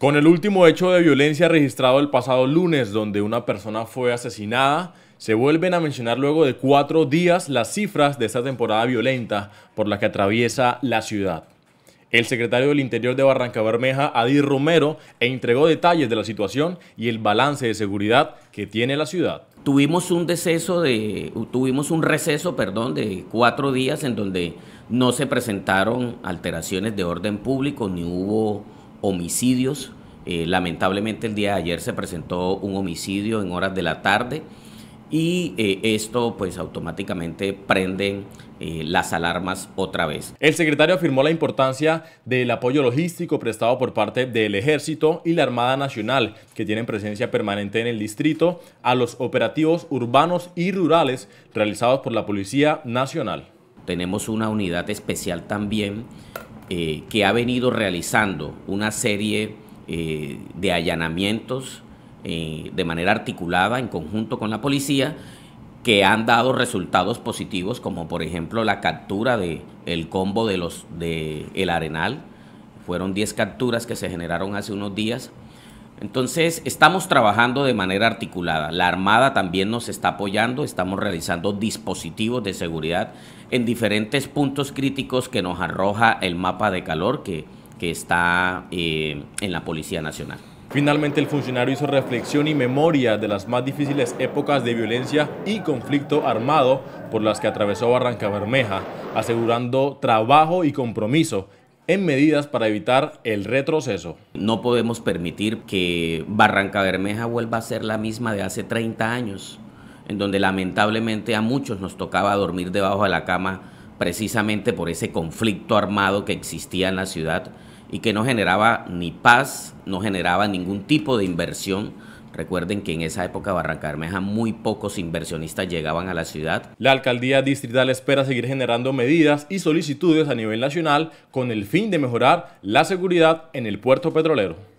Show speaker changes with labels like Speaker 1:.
Speaker 1: Con el último hecho de violencia registrado el pasado lunes, donde una persona fue asesinada, se vuelven a mencionar luego de cuatro días las cifras de esta temporada violenta por la que atraviesa la ciudad. El secretario del Interior de Barranca Bermeja, Adi Romero, e entregó detalles de la situación y el balance de seguridad que tiene la ciudad. Tuvimos un de, tuvimos un receso, perdón, de cuatro
Speaker 2: días en donde no se presentaron alteraciones de orden público ni hubo homicidios. Eh, lamentablemente el día de ayer se presentó un homicidio en horas de la tarde y eh, esto pues automáticamente prenden eh,
Speaker 1: las alarmas otra vez. El secretario afirmó la importancia del apoyo logístico prestado por parte del Ejército y la Armada Nacional, que tienen presencia permanente en el distrito, a los operativos urbanos y rurales realizados por la Policía Nacional.
Speaker 2: Tenemos una unidad especial también eh, que ha venido realizando una serie eh, de allanamientos eh, de manera articulada en conjunto con la policía que han dado resultados positivos como por ejemplo la captura de el combo de los de El Arenal fueron 10 capturas que se generaron hace unos días entonces, estamos trabajando de manera articulada. La Armada también nos está apoyando, estamos realizando dispositivos de seguridad en diferentes puntos críticos que nos arroja el mapa de calor que, está
Speaker 1: eh, en la Policía Nacional. Finalmente, el funcionario hizo reflexión y memoria de las más difíciles épocas de violencia y conflicto armado por las que atravesó Barranca Bermeja, asegurando trabajo y compromiso en medidas para evitar el
Speaker 2: retroceso. No podemos permitir que Barranca Bermeja vuelva a ser la misma de hace 30 años, en donde lamentablemente a muchos nos tocaba dormir debajo de la cama precisamente por ese conflicto armado que existía en la ciudad y que no generaba ni paz, no generaba ningún tipo de inversión, Recuerden que en esa época Barranca
Speaker 1: Bermeja muy pocos inversionistas llegaban a la ciudad. La alcaldía distrital espera seguir generando medidas y solicitudes a nivel nacional con el fin de mejorar la seguridad en el puerto petrolero.